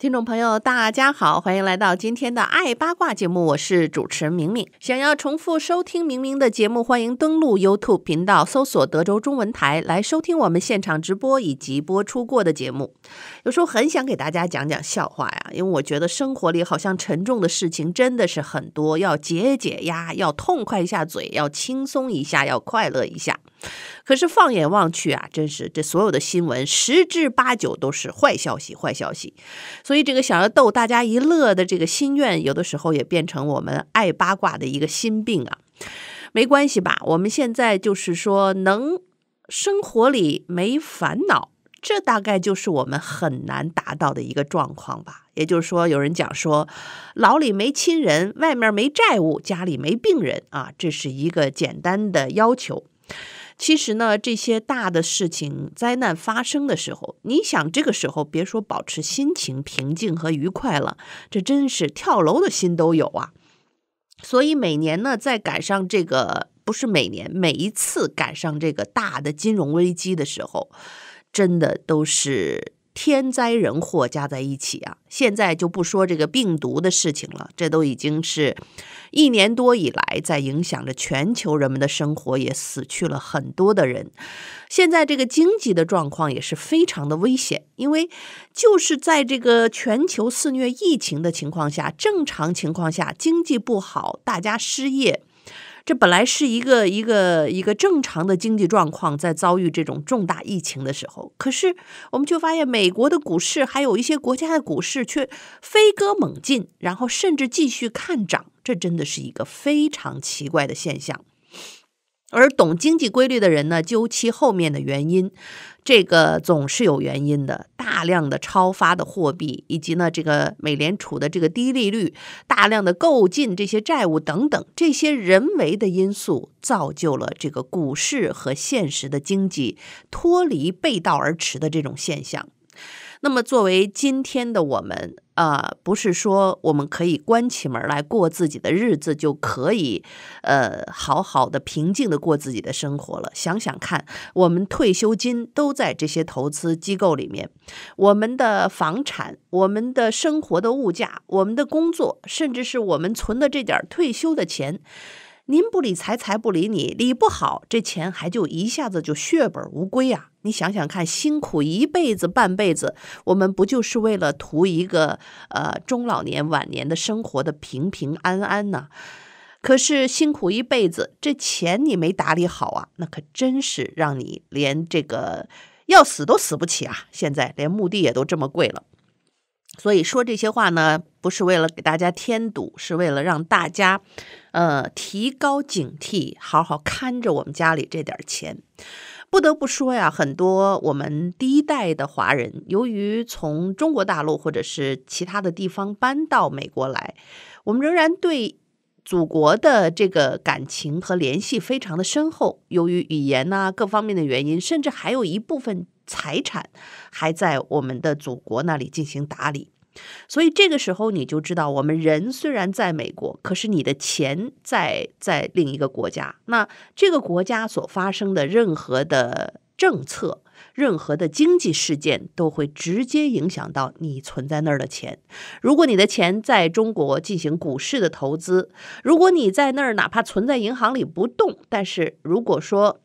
听众朋友，大家好，欢迎来到今天的《爱八卦》节目，我是主持人明明。想要重复收听明明的节目，欢迎登录 YouTube 频道，搜索“德州中文台”来收听我们现场直播以及播出过的节目。有时候很想给大家讲讲笑话呀，因为我觉得生活里好像沉重的事情真的是很多，要解解压，要痛快一下嘴，要轻松一下，要快乐一下。可是放眼望去啊，真是这所有的新闻十之八九都是坏消息，坏消息。所以这个想要逗大家一乐的这个心愿，有的时候也变成我们爱八卦的一个心病啊。没关系吧，我们现在就是说能生活里没烦恼，这大概就是我们很难达到的一个状况吧。也就是说，有人讲说，老里没亲人，外面没债务，家里没病人啊，这是一个简单的要求。其实呢，这些大的事情、灾难发生的时候，你想这个时候，别说保持心情平静和愉快了，这真是跳楼的心都有啊。所以每年呢，在赶上这个不是每年，每一次赶上这个大的金融危机的时候，真的都是。天灾人祸加在一起啊，现在就不说这个病毒的事情了，这都已经是一年多以来在影响着全球人们的生活，也死去了很多的人。现在这个经济的状况也是非常的危险，因为就是在这个全球肆虐疫情的情况下，正常情况下经济不好，大家失业。这本来是一个一个一个正常的经济状况，在遭遇这种重大疫情的时候，可是我们却发现美国的股市，还有一些国家的股市却飞歌猛进，然后甚至继续看涨，这真的是一个非常奇怪的现象。而懂经济规律的人呢，究其后面的原因。这个总是有原因的，大量的超发的货币，以及呢，这个美联储的这个低利率，大量的购进这些债务等等，这些人为的因素造就了这个股市和现实的经济脱离、背道而驰的这种现象。那么，作为今天的我们，啊，不是说我们可以关起门来过自己的日子就可以，呃，好好的平静的过自己的生活了。想想看，我们退休金都在这些投资机构里面，我们的房产、我们的生活的物价、我们的工作，甚至是我们存的这点退休的钱。您不理财，财不理你，理不好，这钱还就一下子就血本无归啊！你想想看，辛苦一辈子、半辈子，我们不就是为了图一个呃中老年晚年的生活的平平安安呢？可是辛苦一辈子，这钱你没打理好啊，那可真是让你连这个要死都死不起啊！现在连墓地也都这么贵了。所以说这些话呢，不是为了给大家添堵，是为了让大家，呃，提高警惕，好好看着我们家里这点钱。不得不说呀，很多我们第一代的华人，由于从中国大陆或者是其他的地方搬到美国来，我们仍然对。祖国的这个感情和联系非常的深厚，由于语言呐各方面的原因，甚至还有一部分财产还在我们的祖国那里进行打理，所以这个时候你就知道，我们人虽然在美国，可是你的钱在在另一个国家，那这个国家所发生的任何的政策。任何的经济事件都会直接影响到你存在那儿的钱。如果你的钱在中国进行股市的投资，如果你在那儿哪怕存在银行里不动，但是如果说，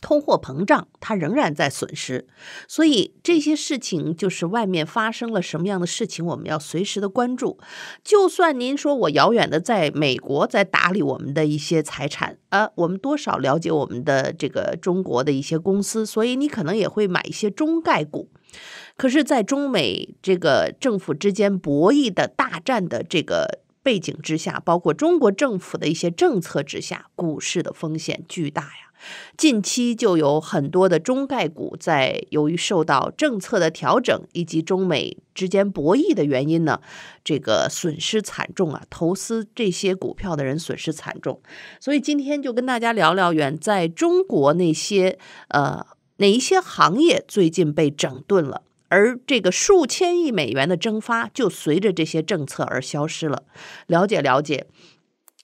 通货膨胀，它仍然在损失，所以这些事情就是外面发生了什么样的事情，我们要随时的关注。就算您说我遥远的在美国在打理我们的一些财产啊，我们多少了解我们的这个中国的一些公司，所以你可能也会买一些中概股。可是，在中美这个政府之间博弈的大战的这个背景之下，包括中国政府的一些政策之下，股市的风险巨大呀。近期就有很多的中概股在由于受到政策的调整以及中美之间博弈的原因呢，这个损失惨重啊！投资这些股票的人损失惨重。所以今天就跟大家聊聊，远在中国那些呃哪一些行业最近被整顿了，而这个数千亿美元的蒸发就随着这些政策而消失了。了解了解。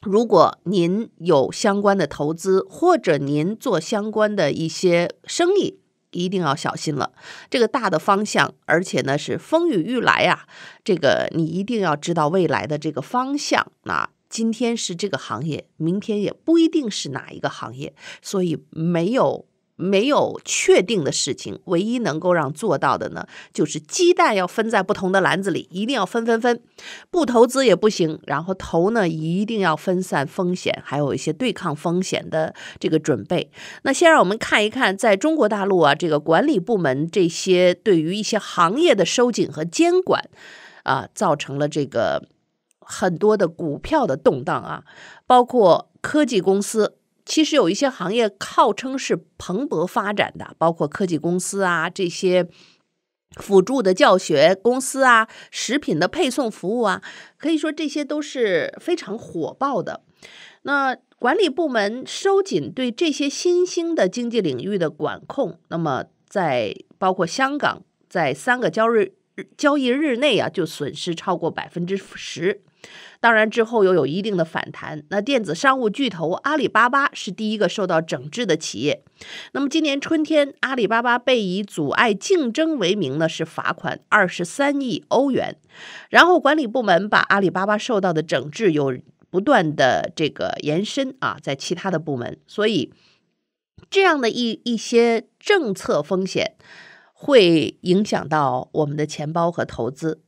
如果您有相关的投资，或者您做相关的一些生意，一定要小心了。这个大的方向，而且呢是风雨欲来啊。这个你一定要知道未来的这个方向。啊。今天是这个行业，明天也不一定是哪一个行业，所以没有。没有确定的事情，唯一能够让做到的呢，就是鸡蛋要分在不同的篮子里，一定要分分分，不投资也不行。然后投呢，一定要分散风险，还有一些对抗风险的这个准备。那先让我们看一看，在中国大陆啊，这个管理部门这些对于一些行业的收紧和监管，啊，造成了这个很多的股票的动荡啊，包括科技公司。其实有一些行业号称是蓬勃发展的，包括科技公司啊，这些辅助的教学公司啊，食品的配送服务啊，可以说这些都是非常火爆的。那管理部门收紧对这些新兴的经济领域的管控，那么在包括香港，在三个交易交易日内啊，就损失超过百分之十。当然，之后又有一定的反弹。那电子商务巨头阿里巴巴是第一个受到整治的企业。那么今年春天，阿里巴巴被以阻碍竞争为名呢，是罚款二十三亿欧元。然后，管理部门把阿里巴巴受到的整治又不断的这个延伸啊，在其他的部门。所以，这样的一一些政策风险，会影响到我们的钱包和投资。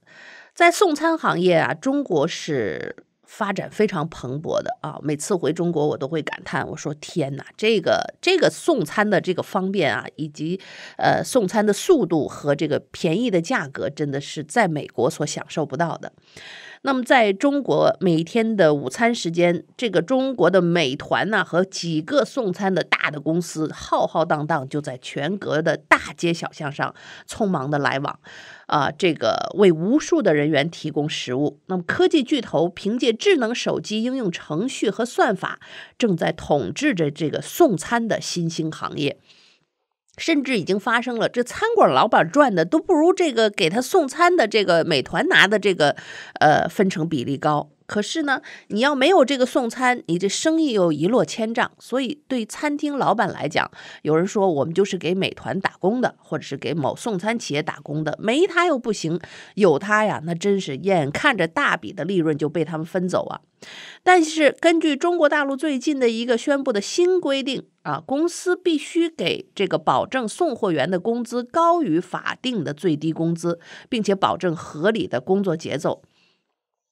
在送餐行业啊，中国是发展非常蓬勃的啊！每次回中国，我都会感叹，我说天哪，这个这个送餐的这个方便啊，以及呃送餐的速度和这个便宜的价格，真的是在美国所享受不到的。那么，在中国每天的午餐时间，这个中国的美团呢和几个送餐的大的公司浩浩荡荡就在全国的大街小巷上匆忙的来往，啊，这个为无数的人员提供食物。那么，科技巨头凭借智能手机应用程序和算法，正在统治着这个送餐的新兴行业。甚至已经发生了，这餐馆老板赚的都不如这个给他送餐的这个美团拿的这个呃分成比例高。可是呢，你要没有这个送餐，你这生意又一落千丈。所以对餐厅老板来讲，有人说我们就是给美团打工的，或者是给某送餐企业打工的，没他又不行，有他呀，那真是眼看着大笔的利润就被他们分走啊。但是根据中国大陆最近的一个宣布的新规定啊，公司必须给这个保证送货员的工资高于法定的最低工资，并且保证合理的工作节奏。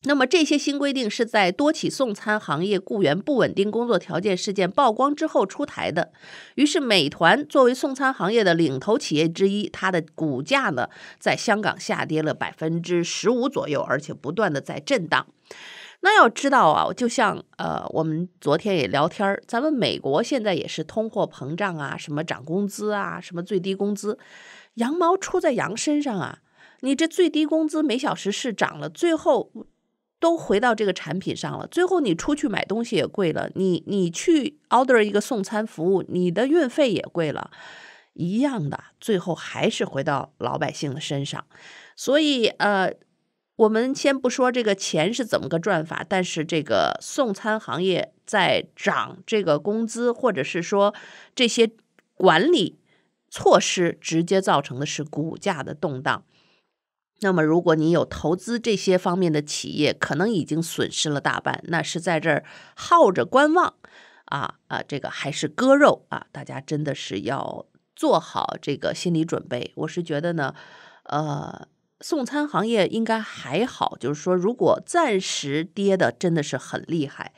那么这些新规定是在多起送餐行业雇员不稳定工作条件事件曝光之后出台的。于是，美团作为送餐行业的领头企业之一，它的股价呢，在香港下跌了百分之十五左右，而且不断的在震荡。那要知道啊，就像呃，我们昨天也聊天儿，咱们美国现在也是通货膨胀啊，什么涨工资啊，什么最低工资，羊毛出在羊身上啊。你这最低工资每小时是涨了，最后。都回到这个产品上了，最后你出去买东西也贵了，你你去 order 一个送餐服务，你的运费也贵了，一样的，最后还是回到老百姓的身上。所以呃，我们先不说这个钱是怎么个赚法，但是这个送餐行业在涨这个工资，或者是说这些管理措施，直接造成的是股价的动荡。那么，如果你有投资这些方面的企业，可能已经损失了大半，那是在这儿耗着观望啊啊，这个还是割肉啊？大家真的是要做好这个心理准备。我是觉得呢，呃，送餐行业应该还好，就是说，如果暂时跌的真的是很厉害，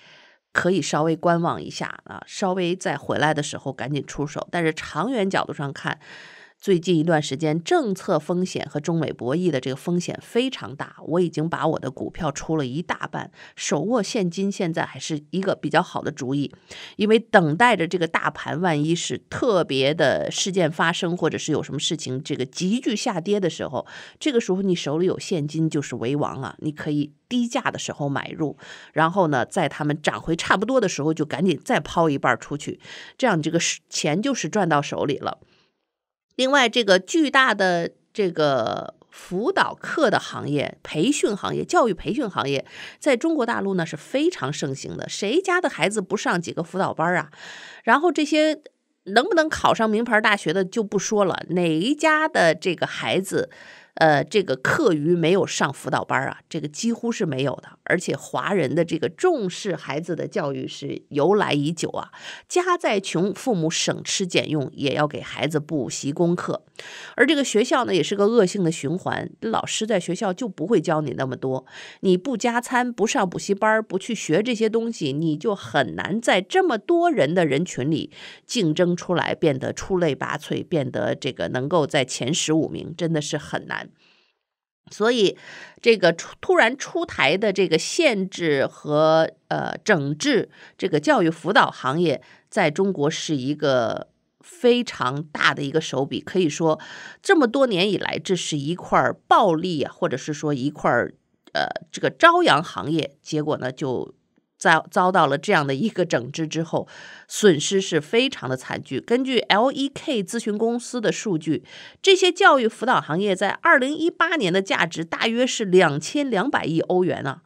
可以稍微观望一下啊，稍微再回来的时候赶紧出手。但是长远角度上看。最近一段时间，政策风险和中美博弈的这个风险非常大。我已经把我的股票出了一大半，手握现金，现在还是一个比较好的主意。因为等待着这个大盘，万一是特别的事件发生，或者是有什么事情，这个急剧下跌的时候，这个时候你手里有现金就是为王啊！你可以低价的时候买入，然后呢，在他们涨回差不多的时候，就赶紧再抛一半出去，这样这个钱就是赚到手里了。另外，这个巨大的这个辅导课的行业、培训行业、教育培训行业，在中国大陆呢是非常盛行的。谁家的孩子不上几个辅导班啊？然后这些能不能考上名牌大学的就不说了，哪一家的这个孩子？呃，这个课余没有上辅导班啊，这个几乎是没有的。而且华人的这个重视孩子的教育是由来已久啊。家再穷，父母省吃俭用也要给孩子补习功课。而这个学校呢，也是个恶性的循环。老师在学校就不会教你那么多。你不加餐，不上补习班，不去学这些东西，你就很难在这么多人的人群里竞争出来，变得出类拔萃，变得这个能够在前十五名，真的是很难。所以，这个出突然出台的这个限制和呃整治这个教育辅导行业，在中国是一个非常大的一个手笔，可以说这么多年以来，这是一块暴利啊，或者是说一块呃这个朝阳行业，结果呢就。遭遭到了这样的一个整治之后，损失是非常的惨剧。根据 L E K 咨询公司的数据，这些教育辅导行业在二零一八年的价值大约是两千两百亿欧元呢。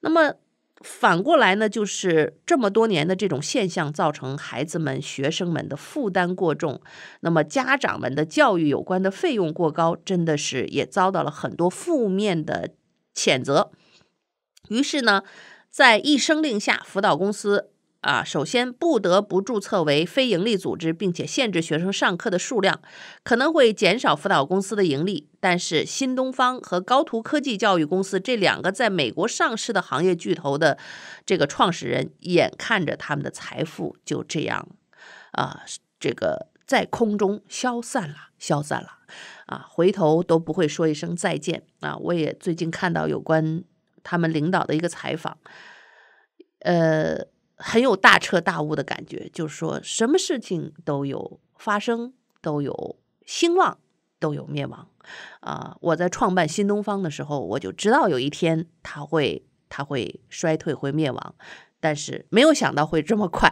那么反过来呢，就是这么多年的这种现象，造成孩子们、学生们的负担过重，那么家长们的教育有关的费用过高，真的是也遭到了很多负面的谴责。于是呢。在一声令下，辅导公司啊，首先不得不注册为非营利组织，并且限制学生上课的数量，可能会减少辅导公司的盈利。但是，新东方和高途科技教育公司这两个在美国上市的行业巨头的这个创始人，眼看着他们的财富就这样啊，这个在空中消散了，消散了啊，回头都不会说一声再见啊。我也最近看到有关。他们领导的一个采访，呃，很有大彻大悟的感觉，就是说什么事情都有发生，都有兴旺，都有灭亡啊！我在创办新东方的时候，我就知道有一天它会，它会衰退，会灭亡，但是没有想到会这么快。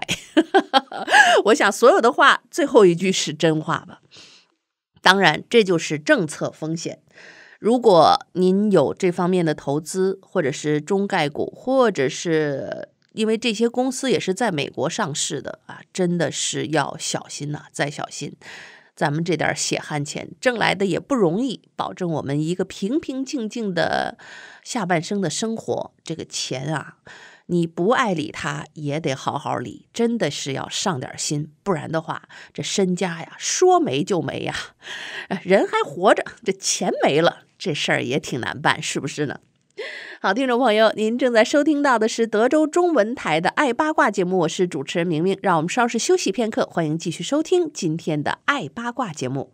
我想所有的话，最后一句是真话吧？当然，这就是政策风险。如果您有这方面的投资，或者是中概股，或者是因为这些公司也是在美国上市的啊，真的是要小心呐，再小心，咱们这点血汗钱挣来的也不容易，保证我们一个平平静静的下半生的生活，这个钱啊。你不爱理他，也得好好理，真的是要上点心，不然的话，这身家呀，说没就没呀，人还活着，这钱没了，这事儿也挺难办，是不是呢？好，听众朋友，您正在收听到的是德州中文台的《爱八卦》节目，我是主持人明明，让我们稍事休息片刻，欢迎继续收听今天的《爱八卦》节目。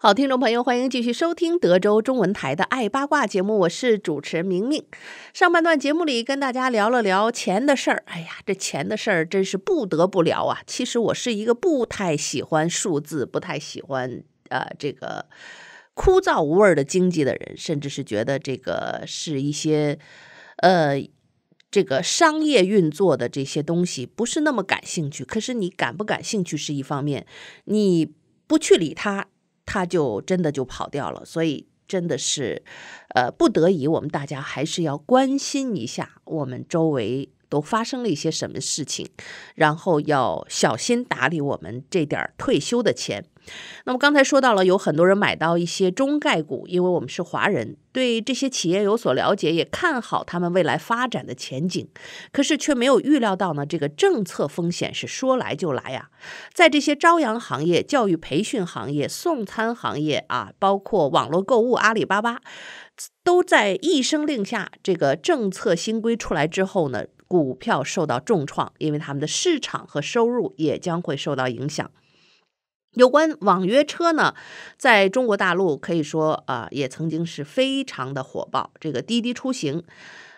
好，听众朋友，欢迎继续收听德州中文台的《爱八卦》节目，我是主持人明明。上半段节目里跟大家聊了聊钱的事儿，哎呀，这钱的事儿真是不得不聊啊！其实我是一个不太喜欢数字、不太喜欢呃这个枯燥无味的经济的人，甚至是觉得这个是一些呃这个商业运作的这些东西不是那么感兴趣。可是你感不感兴趣是一方面，你不去理它。他就真的就跑掉了，所以真的是，呃，不得已，我们大家还是要关心一下我们周围。都发生了一些什么事情，然后要小心打理我们这点儿退休的钱。那么刚才说到了，有很多人买到一些中概股，因为我们是华人，对这些企业有所了解，也看好他们未来发展的前景。可是却没有预料到呢，这个政策风险是说来就来呀。在这些朝阳行业、教育培训行业、送餐行业啊，包括网络购物，阿里巴巴都在一声令下，这个政策新规出来之后呢。股票受到重创，因为他们的市场和收入也将会受到影响。有关网约车呢，在中国大陆可以说啊，也曾经是非常的火爆。这个滴滴出行，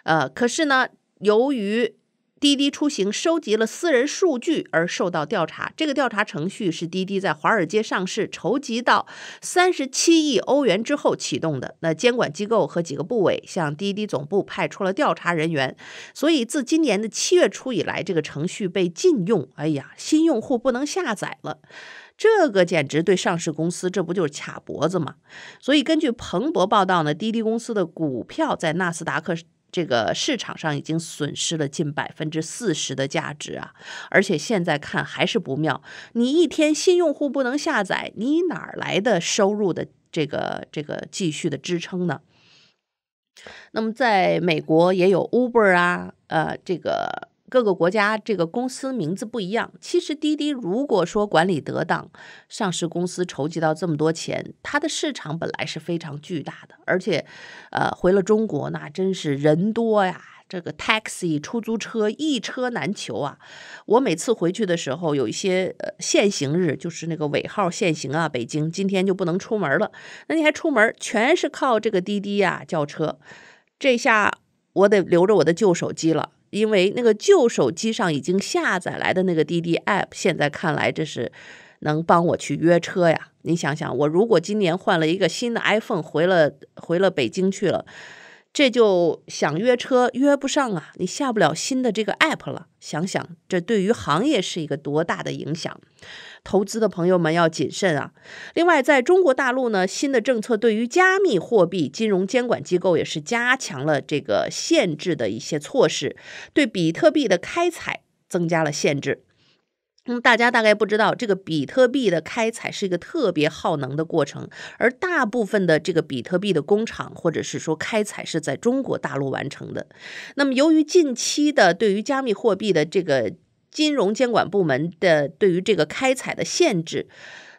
呃，可是呢，由于滴滴出行收集了私人数据而受到调查，这个调查程序是滴滴在华尔街上市筹集到三十七亿欧元之后启动的。那监管机构和几个部委向滴滴总部派出了调查人员，所以自今年的七月初以来，这个程序被禁用。哎呀，新用户不能下载了，这个简直对上市公司，这不就是卡脖子吗？所以根据彭博报道呢，滴滴公司的股票在纳斯达克。这个市场上已经损失了近百分之四十的价值啊，而且现在看还是不妙。你一天新用户不能下载，你哪来的收入的这个这个继续的支撑呢？那么在美国也有 Uber 啊，呃，这个。各个国家这个公司名字不一样。其实滴滴如果说管理得当，上市公司筹集到这么多钱，它的市场本来是非常巨大的。而且，呃，回了中国那真是人多呀，这个 taxi 出租车一车难求啊。我每次回去的时候，有一些呃限行日，就是那个尾号限行啊。北京今天就不能出门了，那你还出门，全是靠这个滴滴呀叫车。这下我得留着我的旧手机了。因为那个旧手机上已经下载来的那个滴滴 App，现在看来这是能帮我去约车呀。你想想，我如果今年换了一个新的 iPhone，回了回了北京去了。这就想约车约不上啊，你下不了新的这个 App 了。想想这对于行业是一个多大的影响，投资的朋友们要谨慎啊。另外，在中国大陆呢，新的政策对于加密货币金融监管机构也是加强了这个限制的一些措施，对比特币的开采增加了限制。大家大概不知道，这个比特币的开采是一个特别耗能的过程，而大部分的这个比特币的工厂，或者是说开采是在中国大陆完成的。那么，由于近期的对于加密货币的这个金融监管部门的对于这个开采的限制，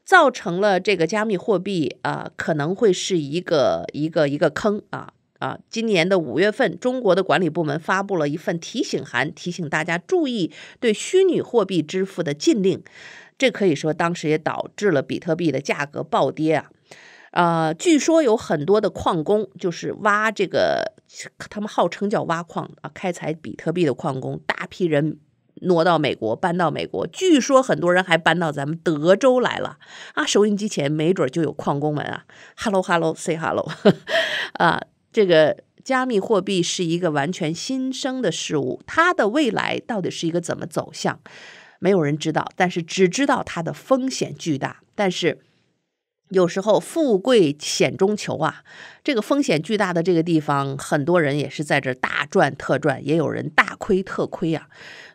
造成了这个加密货币啊可能会是一个一个一个坑啊。啊，今年的五月份，中国的管理部门发布了一份提醒函，提醒大家注意对虚拟货币支付的禁令。这可以说当时也导致了比特币的价格暴跌啊！啊，据说有很多的矿工，就是挖这个，他们号称叫挖矿啊，开采比特币的矿工，大批人挪到美国，搬到美国。据说很多人还搬到咱们德州来了。啊，收音机前没准就有矿工们啊！Hello，Hello，Say Hello，啊。这个加密货币是一个完全新生的事物，它的未来到底是一个怎么走向，没有人知道。但是只知道它的风险巨大。但是有时候富贵险中求啊，这个风险巨大的这个地方，很多人也是在这儿大赚特赚，也有人大亏特亏啊。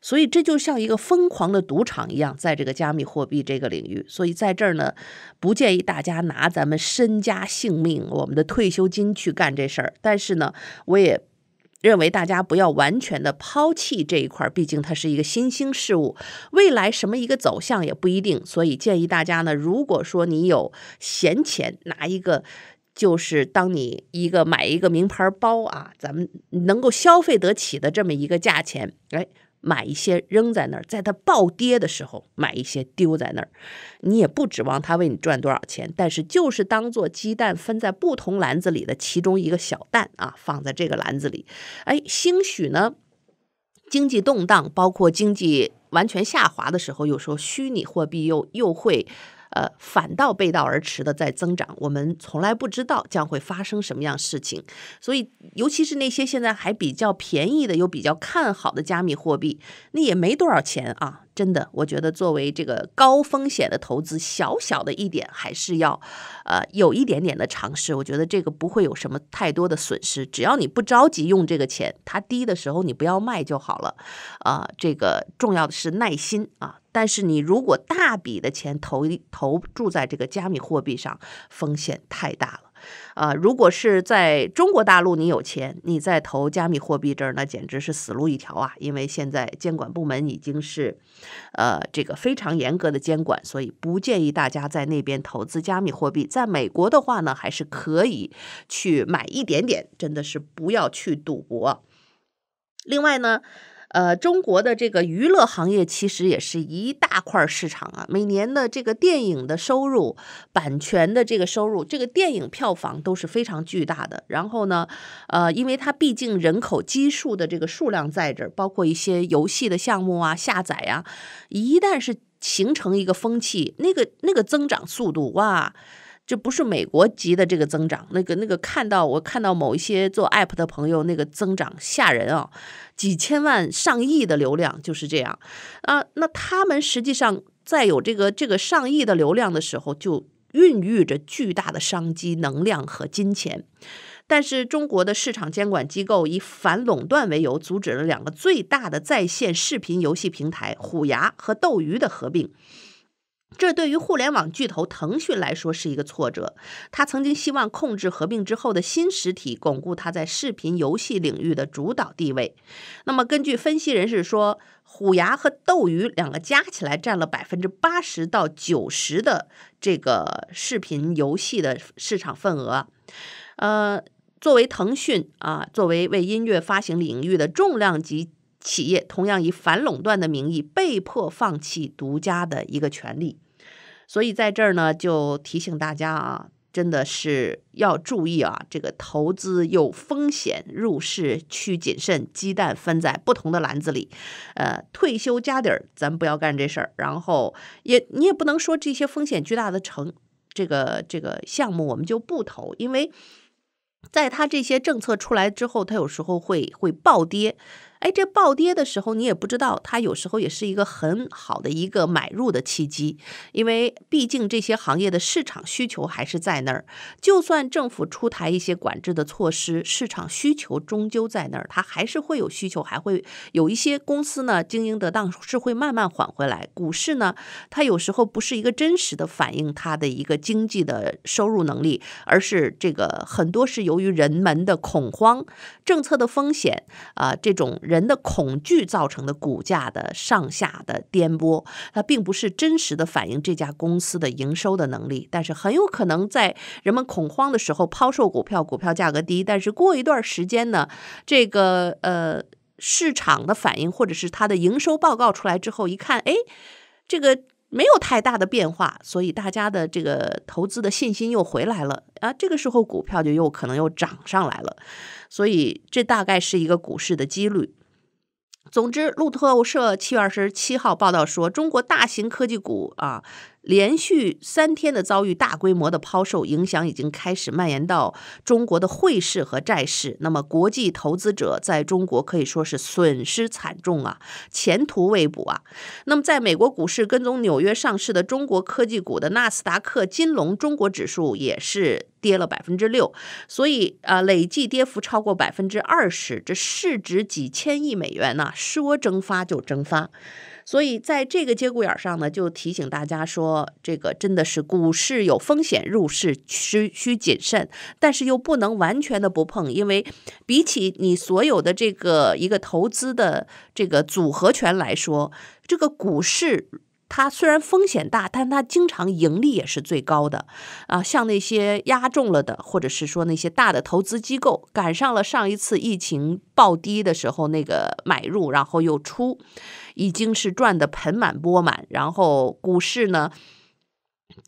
所以这就像一个疯狂的赌场一样，在这个加密货币这个领域。所以在这儿呢，不建议大家拿咱们身家性命、我们的退休金去干这事儿。但是呢，我也认为大家不要完全的抛弃这一块，毕竟它是一个新兴事物，未来什么一个走向也不一定。所以建议大家呢，如果说你有闲钱，拿一个就是当你一个买一个名牌包啊，咱们能够消费得起的这么一个价钱，哎。买一些扔在那儿，在它暴跌的时候买一些丢在那儿，你也不指望它为你赚多少钱，但是就是当做鸡蛋分在不同篮子里的其中一个小蛋啊，放在这个篮子里，哎，兴许呢，经济动荡，包括经济完全下滑的时候，有时候虚拟货币又又会。呃，反倒背道而驰的在增长，我们从来不知道将会发生什么样事情，所以，尤其是那些现在还比较便宜的、又比较看好的加密货币，那也没多少钱啊。真的，我觉得作为这个高风险的投资，小小的一点还是要，呃，有一点点的尝试。我觉得这个不会有什么太多的损失，只要你不着急用这个钱，它低的时候你不要卖就好了。啊，这个重要的是耐心啊。但是你如果大笔的钱投投注在这个加密货币上，风险太大了。啊，如果是在中国大陆，你有钱，你在投加密货币这儿，那简直是死路一条啊！因为现在监管部门已经是，呃，这个非常严格的监管，所以不建议大家在那边投资加密货币。在美国的话呢，还是可以去买一点点，真的是不要去赌博。另外呢。呃，中国的这个娱乐行业其实也是一大块市场啊。每年的这个电影的收入、版权的这个收入、这个电影票房都是非常巨大的。然后呢，呃，因为它毕竟人口基数的这个数量在这儿，包括一些游戏的项目啊、下载呀，一旦是形成一个风气，那个那个增长速度哇！这不是美国级的这个增长，那个那个看到我看到某一些做 app 的朋友，那个增长吓人啊，几千万、上亿的流量就是这样啊。那他们实际上在有这个这个上亿的流量的时候，就孕育着巨大的商机、能量和金钱。但是中国的市场监管机构以反垄断为由，阻止了两个最大的在线视频游戏平台虎牙和斗鱼的合并。这对于互联网巨头腾讯来说是一个挫折。他曾经希望控制合并之后的新实体，巩固他在视频游戏领域的主导地位。那么，根据分析人士说，虎牙和斗鱼两个加起来占了百分之八十到九十的这个视频游戏的市场份额。呃，作为腾讯啊，作为为音乐发行领域的重量级。企业同样以反垄断的名义被迫放弃独家的一个权利，所以在这儿呢，就提醒大家啊，真的是要注意啊，这个投资有风险，入市需谨慎，鸡蛋分在不同的篮子里。呃，退休家底儿，咱不要干这事儿。然后也你也不能说这些风险巨大的成这个这个项目我们就不投，因为在它这些政策出来之后，它有时候会会暴跌。哎，这暴跌的时候，你也不知道，它有时候也是一个很好的一个买入的契机，因为毕竟这些行业的市场需求还是在那儿。就算政府出台一些管制的措施，市场需求终究在那儿，它还是会有需求，还会有一些公司呢，经营得当是会慢慢缓回来。股市呢，它有时候不是一个真实的反映它的一个经济的收入能力，而是这个很多是由于人们的恐慌、政策的风险啊这种。人的恐惧造成的股价的上下的颠簸，它并不是真实的反映这家公司的营收的能力，但是很有可能在人们恐慌的时候抛售股票，股票价格低，但是过一段时间呢，这个呃市场的反应或者是它的营收报告出来之后，一看，哎，这个。没有太大的变化，所以大家的这个投资的信心又回来了啊！这个时候股票就又可能又涨上来了，所以这大概是一个股市的几率。总之，路透社七月二十七号报道说，中国大型科技股啊。连续三天的遭遇大规模的抛售，影响已经开始蔓延到中国的汇市和债市。那么，国际投资者在中国可以说是损失惨重啊，前途未卜啊。那么，在美国股市跟踪纽约上市的中国科技股的纳斯达克金龙中国指数也是跌了百分之六，所以啊，累计跌幅超过百分之二十，这市值几千亿美元呢，说蒸发就蒸发。所以在这个节骨眼上呢，就提醒大家说，这个真的是股市有风险，入市需需谨慎。但是又不能完全的不碰，因为比起你所有的这个一个投资的这个组合拳来说，这个股市。它虽然风险大，但它经常盈利也是最高的啊！像那些押中了的，或者是说那些大的投资机构，赶上了上一次疫情暴跌的时候那个买入，然后又出，已经是赚得盆满钵满。然后股市呢，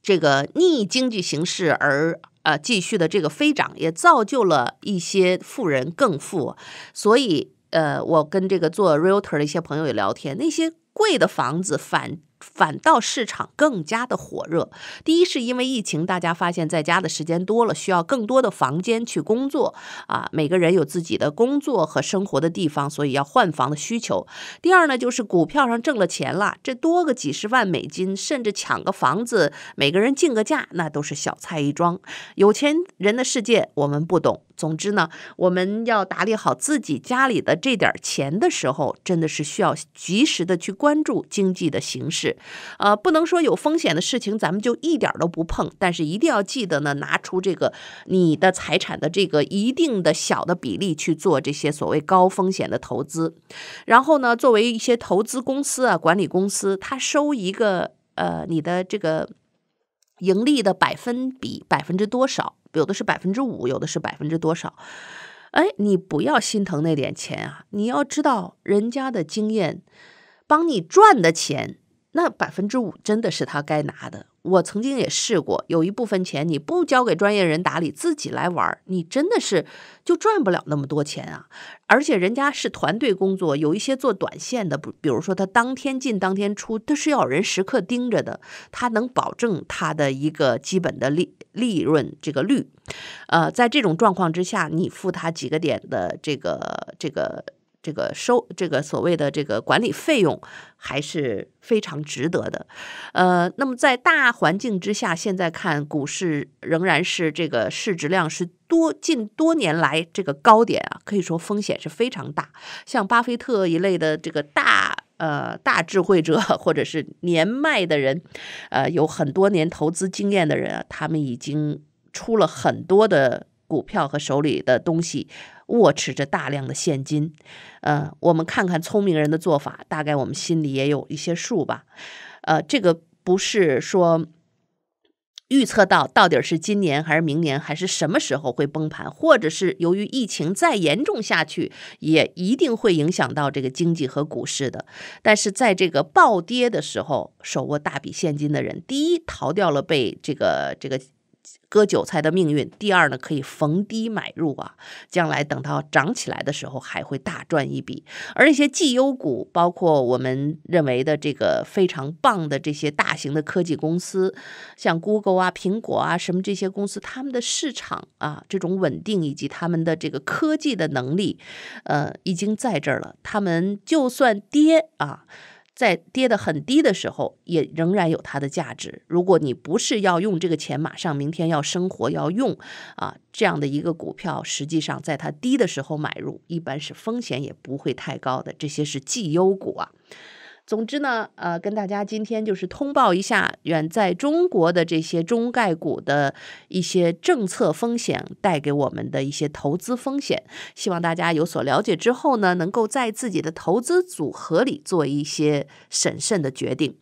这个逆经济形势而呃继续的这个飞涨，也造就了一些富人更富。所以呃，我跟这个做 realtor 的一些朋友也聊天，那些贵的房子反。反倒市场更加的火热。第一是因为疫情，大家发现在家的时间多了，需要更多的房间去工作啊。每个人有自己的工作和生活的地方，所以要换房的需求。第二呢，就是股票上挣了钱了，这多个几十万美金，甚至抢个房子，每个人竞个价，那都是小菜一桩。有钱人的世界我们不懂。总之呢，我们要打理好自己家里的这点钱的时候，真的是需要及时的去关注经济的形势，呃，不能说有风险的事情咱们就一点都不碰，但是一定要记得呢，拿出这个你的财产的这个一定的小的比例去做这些所谓高风险的投资，然后呢，作为一些投资公司啊、管理公司，他收一个呃你的这个盈利的百分比百分之多少。有的是百分之五，有的是百分之多少？哎，你不要心疼那点钱啊！你要知道，人家的经验帮你赚的钱，那百分之五真的是他该拿的。我曾经也试过，有一部分钱你不交给专业人打理，自己来玩，你真的是就赚不了那么多钱啊！而且人家是团队工作，有一些做短线的，比如说他当天进当天出，他是要有人时刻盯着的，他能保证他的一个基本的利利润这个率。呃，在这种状况之下，你付他几个点的这个这个。这个收这个所谓的这个管理费用还是非常值得的，呃，那么在大环境之下，现在看股市仍然是这个市值量是多近多年来这个高点啊，可以说风险是非常大。像巴菲特一类的这个大呃大智慧者，或者是年迈的人，呃，有很多年投资经验的人啊，他们已经出了很多的股票和手里的东西。握持着大量的现金，呃，我们看看聪明人的做法，大概我们心里也有一些数吧。呃，这个不是说预测到到底是今年还是明年还是什么时候会崩盘，或者是由于疫情再严重下去，也一定会影响到这个经济和股市的。但是在这个暴跌的时候，手握大笔现金的人，第一逃掉了被这个这个。割韭菜的命运。第二呢，可以逢低买入啊，将来等到涨起来的时候还会大赚一笔。而那些绩优股，包括我们认为的这个非常棒的这些大型的科技公司，像 Google 啊、苹果啊什么这些公司，他们的市场啊这种稳定以及他们的这个科技的能力，呃，已经在这儿了。他们就算跌啊。在跌得很低的时候，也仍然有它的价值。如果你不是要用这个钱，马上明天要生活要用，啊，这样的一个股票，实际上在它低的时候买入，一般是风险也不会太高的。这些是绩优股啊。总之呢，呃，跟大家今天就是通报一下，远在中国的这些中概股的一些政策风险带给我们的一些投资风险，希望大家有所了解之后呢，能够在自己的投资组合里做一些审慎的决定。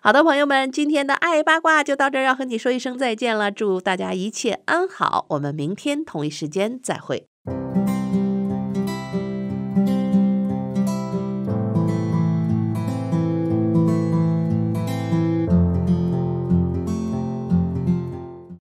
好的，朋友们，今天的爱八卦就到这，儿，要和你说一声再见了，祝大家一切安好，我们明天同一时间再会。